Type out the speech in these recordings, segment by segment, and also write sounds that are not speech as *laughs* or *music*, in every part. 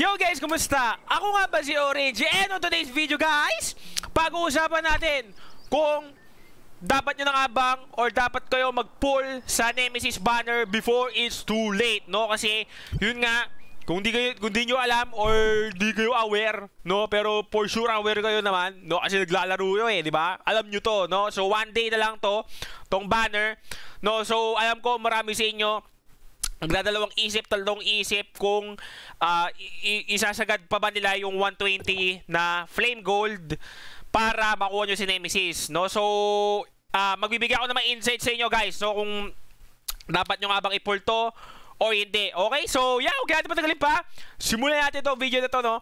Yo guys, kumusta? Ako nga ba si Orange? And on today's video guys, pag-uusapan natin kung dapat nyo nakabang or dapat kayo mag-pull sa Nemesis banner before it's too late, no? Kasi, yun nga, kung di kayo kung di niyo alam or di kayo aware, no, pero for sure aware kayo naman, no, kasi naglalaro yo eh, di ba? Alam niyo to, no? So one day na lang to, tong banner, no. So alam ko marami sa inyo nagdadalawang isip, tatlong isip kung uh, isasagad pa ba nila yung 120 na Flame Gold para makuha nyo si Nemesis. No? So, uh, magbibigay ako ng mga insight sa inyo guys. So, kung dapat nyo nga bang i to o hindi. Okay? So, yeah, okay natin patagalin pa. Simulan natin itong video na to, no?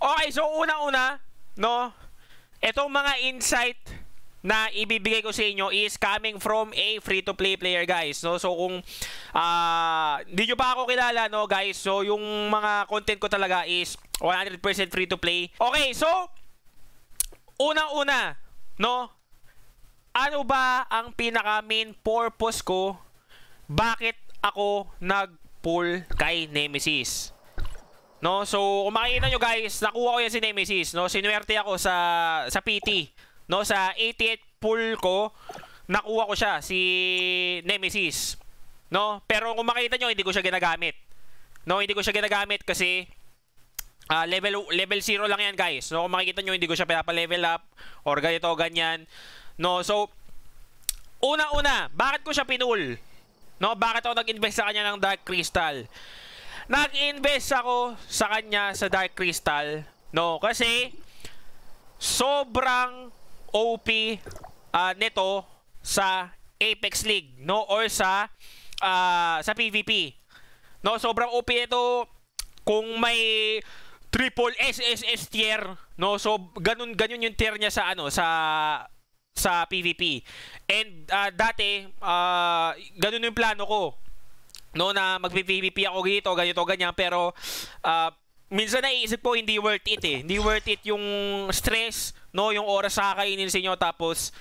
Okay, so una-una, no? Itong mga insight na ibibigay ko sa inyo is coming from a free-to-play player guys. No? So kung hindi ah, uh, nyo pa ako kilala no guys, so yung mga content ko talaga is 100% free-to-play. Okay, so unang-una, no? Ano ba ang pinaka main purpose ko? Bakit ako nag-pull kay Nemesis? No? So, kung makikita nyo guys, nakuha ko yan si Nemesis, no? Sinuwerte ako sa sa PT no sa 88 pull ko nakuha ko siya si Nemesis no pero kung makita nyo hindi ko siya ginagamit no hindi ko siya ginagamit kasi uh, level level 0 lang yan guys no kung makikita nyo hindi ko siya pa level up or ganito ganyan no so una-una bakit ko siya pinul no bakit ako nag-invest sa kanya ng Dark Crystal nag-invest ako sa kanya sa Dark Crystal no kasi sobrang OP uh, ah, nito sa Apex League no or sa uh, sa PVP. No, sobrang OP ito kung may triple SSS tier, no? So ganun ganun yung tier niya sa ano sa sa PVP. And uh, dati uh, ganun yung plano ko. No na mag-PVP ako dito, ganito ganyan pero uh, minsan naiisip ko hindi worth it eh. Hindi worth it yung stress no yung oras sa kakainin sa inyo tapos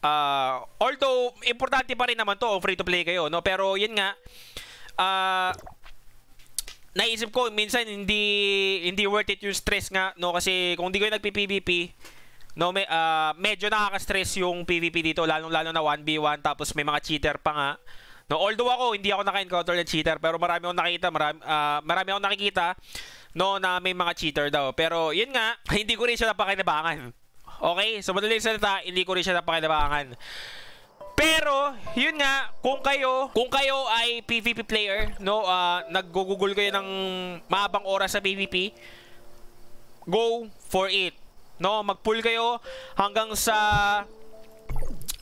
uh, although importante pa rin naman to free to play kayo no pero yun nga uh, naisip ko minsan hindi hindi worth it yung stress nga no kasi kung hindi ko nagpi-PVP no may, uh, medyo nakaka-stress yung PVP dito lalong lalo na 1v1 tapos may mga cheater pa nga no although ako hindi ako naka-encounter ng cheater pero marami akong nakita marami, uh, marami akong nakikita no, na may mga cheater daw. Pero yun nga, *laughs* hindi ko rin siya napakinabangan. Okay? So madaling salita, hindi ko rin siya napakinabangan. Pero, yun nga, kung kayo, kung kayo ay PVP player, no, uh, nag-google kayo ng mahabang oras sa PVP, go for it. No, mag-pull kayo hanggang sa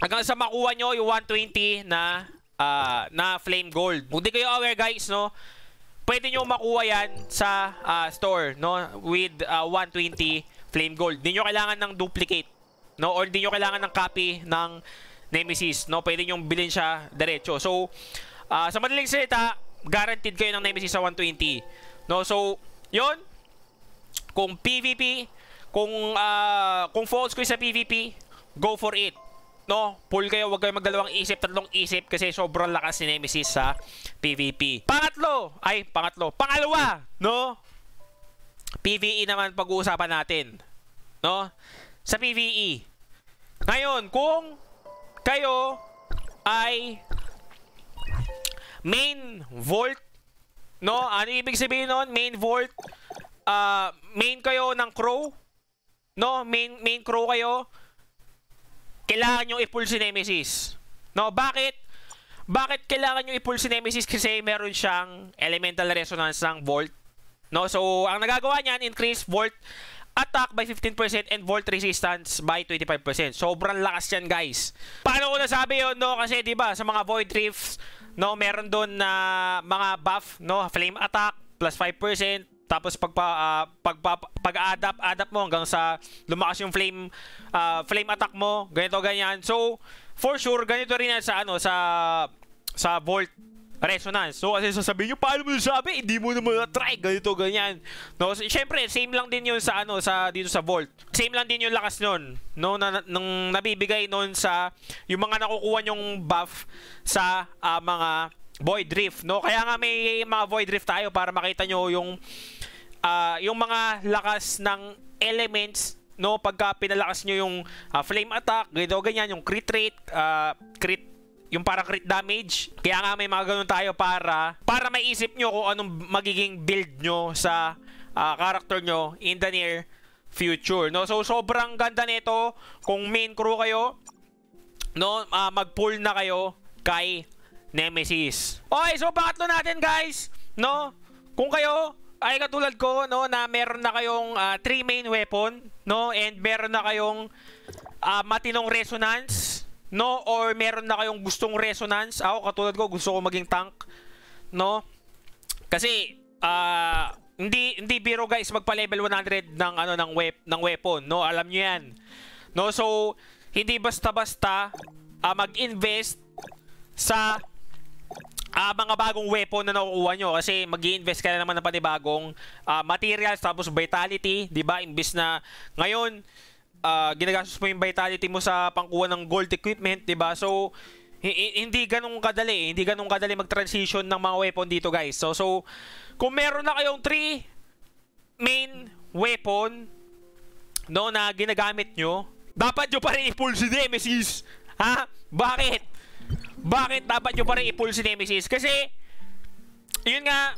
hanggang sa makuha nyo yung 120 na uh, na flame gold. Kung di kayo aware guys, no, Pwede nyo makuha yan sa uh, store, no? With uh, ah, 120 flame gold. hindi nyo kailangan ng duplicate, no? Or hindi nyo kailangan ng copy ng Nemesis, no? Pwede nyo bilhin siya diretso. So, uh, sa madaling salita, guaranteed kayo ng Nemesis sa 120. No? So, yon Kung PVP, kung, uh, kung false ko sa PVP, go for it no? Pull kayo, wag kayo magdalawang isip, tatlong isip kasi sobrang lakas ni Nemesis sa PVP. Pangatlo, ay pangatlo, pangalawa, no? PVE naman pag-uusapan natin, no? Sa PVE. Ngayon, kung kayo ay main vault, no? Ano ibig sabihin noon? Main vault, uh, main kayo ng crow, no? Main, main crow kayo, kailangan nyo i-pull si Nemesis. No, bakit? Bakit kailangan nyo i-pull si Nemesis? Kasi meron siyang elemental resonance ng volt. No, so ang nagagawa niyan, increase volt attack by 15% and volt resistance by 25%. Sobrang lakas yan, guys. Paano ko nasabi yon no? Kasi, di ba, sa mga void rifts, no, meron doon na mga buff, no, flame attack, plus 5%, tapos pagpa uh, pagpa pag-adapt adapt mo hanggang sa lumakas yung flame uh, flame attack mo, ganito ganyan. So for sure ganito rin yan sa ano sa sa volt resonance. So kasi sasabihin niyo paano mo sabi? Hindi mo naman try ganito ganyan. No, so, syempre same lang din 'yun sa ano sa dito sa volt. Same lang din yung lakas noon, no na, nung nabibigay noon sa yung mga nakukuha yung buff sa uh, mga void drift, no? Kaya nga may mga void drift tayo para makita nyo yung uh, yung mga lakas ng elements no pagka pinalakas nyo yung uh, flame attack ganito ganyan yung crit rate uh, crit yung para crit damage kaya nga may mga ganun tayo para para maiisip nyo kung anong magiging build nyo sa uh, character nyo in the near future no so sobrang ganda nito kung main crew kayo no uh, mag-pull na kayo kay Nemesis okay so pangatlo natin guys no kung kayo ay katulad ko no na meron na kayong uh, main weapon no and meron na kayong uh, matinong resonance no or meron na kayong gustong resonance ako katulad ko gusto ko maging tank no kasi uh, hindi hindi biro guys magpa level 100 ng ano ng web ng weapon no alam niyo yan no so hindi basta-basta uh, mag-invest sa uh, mga bagong weapon na nakukuha nyo kasi mag invest ka na naman ng panibagong uh, materials tapos vitality, di ba? Imbis na ngayon, uh, ginagastos mo yung vitality mo sa pangkuha ng gold equipment, di ba? So, hindi ganun kadali, hindi ganun kadali mag-transition ng mga weapon dito, guys. So, so kung meron na kayong 3 main weapon no na ginagamit nyo, dapat nyo pa rin i-pull si Nemesis. Ha? Bakit? bakit dapat nyo pa rin i-pull si Nemesis? Kasi, yun nga,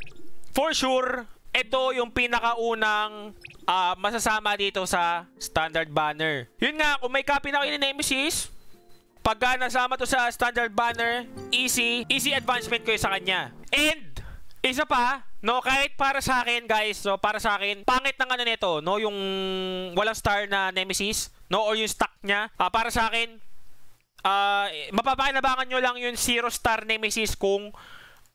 for sure, ito yung pinakaunang uh, masasama dito sa standard banner. Yun nga, kung may copy na kayo ni Nemesis, pagka nasama to sa standard banner, easy, easy advancement ko sa kanya. And, isa pa, no, kahit para sa akin, guys, no, para sa akin, pangit ng ano nito, no, yung walang star na Nemesis, no, or yung stack niya, uh, para sa akin, uh, mapapakinabangan nyo lang yung Zero Star Nemesis kung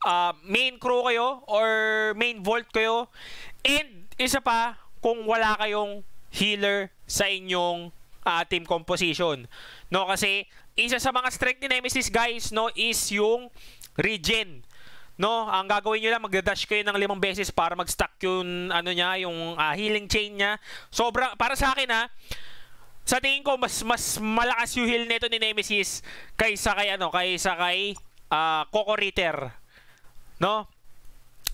uh, main crew kayo or main vault kayo. And isa pa, kung wala kayong healer sa inyong uh, team composition. No, kasi isa sa mga strength ni Nemesis guys, no, is yung regen. No, ang gagawin niyo lang magda-dash kayo ng limang beses para mag-stack yung ano niya, yung uh, healing chain niya. Sobra para sa akin ha, sa tingin ko mas mas malakas yung heal nito ni Nemesis kaysa kay ano kaysa kay uh, Coco Ritter no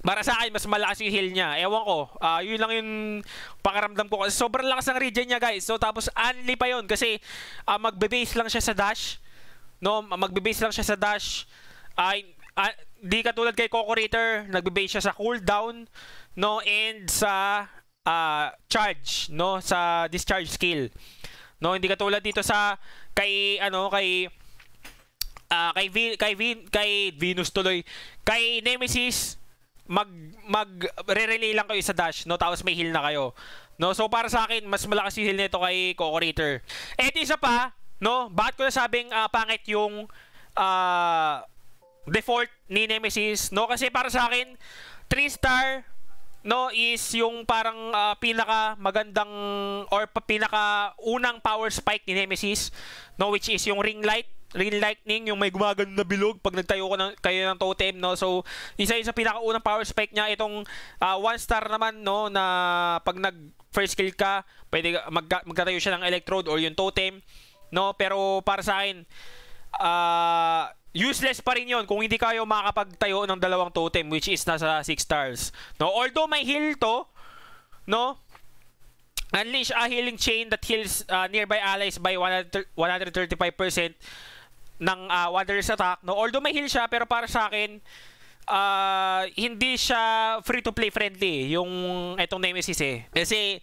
para sa akin mas malakas yung heal niya ewan ko uh, yun lang yung pakaramdam ko kasi sobrang lakas ng regen niya guys so tapos only pa yon kasi uh, magbe-base lang siya sa dash no magbe-base lang siya sa dash ay uh, uh, di katulad kay Coco Ritter nagbe-base siya sa cooldown no and sa uh, charge no sa discharge skill No, hindi katulad dito sa kay ano kay uh, kay Vin, kay Vin, kay Venus tuloy, kay Nemesis mag mag re-relay lang kayo sa dash no tapos may heal na kayo. No, so para sa akin mas malakas yung heal nito kay Cocorator. Eh di isa pa, no, bakit ko nasabing uh, pangit yung uh, default ni Nemesis, no? Kasi para sa akin 3 star no is yung parang uh, ah, pinaka magandang or pinaka unang power spike ni Nemesis no which is yung ring light ring lightning yung may gumagano na bilog pag nagtayo ko ng kayo ng totem no so isa yun sa unang power spike niya itong uh, one star naman no na pag nag first kill ka pwede mag magkatayo siya ng electrode or yung totem no pero para sa akin uh, useless pa rin yon kung hindi kayo makakapagtayo ng dalawang totem which is nasa 6 stars. No, although may heal to, no? Unleash a healing chain that heals uh, nearby allies by 135% ng uh, ah, Wanderer's attack. No, although may heal siya pero para sa akin uh, hindi siya free to play friendly eh, yung itong Nemesis eh. Kasi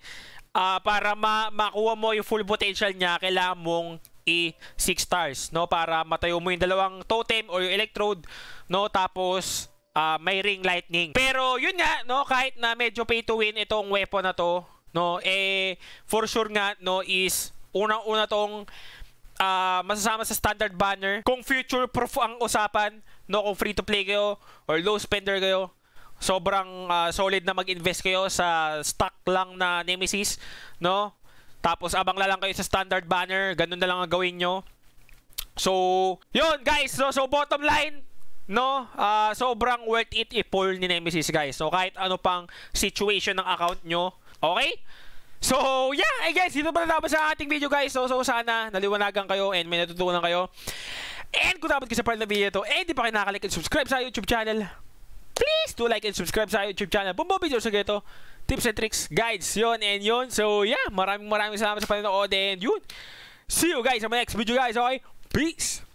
uh, para ma makuha mo yung full potential niya, kailangan mong E i-6 stars, no? Para matayo mo yung dalawang totem or yung electrode, no? Tapos, uh, may ring lightning. Pero, yun nga, no? Kahit na medyo pay to win itong weapon na to, no? Eh, for sure nga, no? Is, unang-una tong uh, masasama sa standard banner. Kung future proof ang usapan, no? Kung free to play kayo or low spender kayo, sobrang uh, solid na mag-invest kayo sa stock lang na Nemesis, no? Tapos abang lalang kayo sa standard banner. Ganun na lang ang gawin nyo. So, yun guys. So, so bottom line, no? Uh, sobrang worth it i-pull ni Nemesis guys. So kahit ano pang situation ng account nyo, okay? So, yeah, hey guys, dito pa na tapos sa ating video guys. So, so sana naliwanagan kayo and may natutunan kayo. And kung dapat kayo sa part ng video to, eh, di pa kayo nakalik and subscribe sa YouTube channel. Please do like and subscribe sa YouTube channel. Bumbo videos sa gito tips and tricks, guides, yon and yon. So, yeah, maraming maraming salamat sa panonood and yun. See you guys on my next video, guys, okay? Peace!